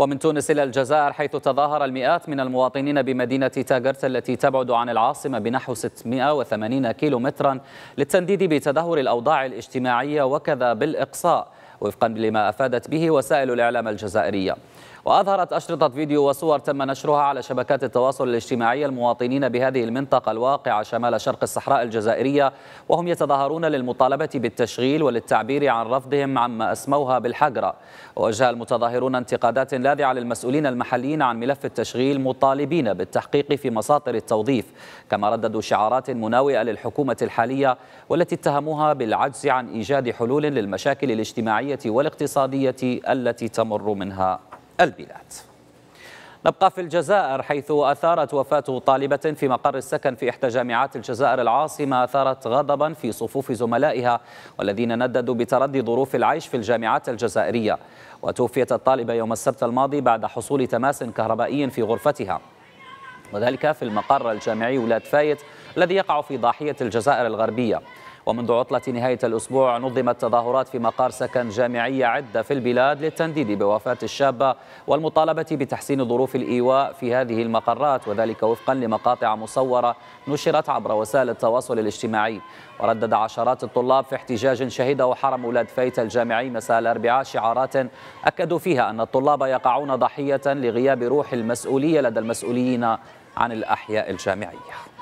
ومن تونس إلى الجزائر حيث تظاهر المئات من المواطنين بمدينة تاغرت التي تبعد عن العاصمة بنحو 680 كيلو مترا للتنديد بتدهور الأوضاع الاجتماعية وكذا بالإقصاء وفقا لما أفادت به وسائل الإعلام الجزائرية وأظهرت أشرطة فيديو وصور تم نشرها على شبكات التواصل الاجتماعي المواطنين بهذه المنطقة الواقعة شمال شرق الصحراء الجزائرية وهم يتظاهرون للمطالبة بالتشغيل وللتعبير عن رفضهم عما أسموها بالحجرة ووجه المتظاهرون انتقادات لاذعة للمسؤولين المحليين عن ملف التشغيل مطالبين بالتحقيق في مصادر التوظيف كما رددوا شعارات مناوئة للحكومة الحالية والتي اتهموها بالعجز عن إيجاد حلول للمشاكل الاجتماعية والاقتصادية التي تمر منها البلاد نبقى في الجزائر حيث أثارت وفاة طالبة في مقر السكن في إحدى جامعات الجزائر العاصمة أثارت غضبا في صفوف زملائها والذين نددوا بتردي ظروف العيش في الجامعات الجزائرية وتوفيت الطالبة يوم السبت الماضي بعد حصول تماس كهربائي في غرفتها وذلك في المقر الجامعي ولاد فايت الذي يقع في ضاحية الجزائر الغربية ومنذ عطلة نهاية الأسبوع نظمت تظاهرات في مقار سكن جامعية عدة في البلاد للتنديد بوفاة الشابة والمطالبة بتحسين ظروف الإيواء في هذه المقرات وذلك وفقا لمقاطع مصورة نشرت عبر وسائل التواصل الاجتماعي وردد عشرات الطلاب في احتجاج شهده حرم أولاد فيت الجامعي مساء الأربعاء شعارات أكدوا فيها أن الطلاب يقعون ضحية لغياب روح المسؤولية لدى المسؤولين عن الأحياء الجامعية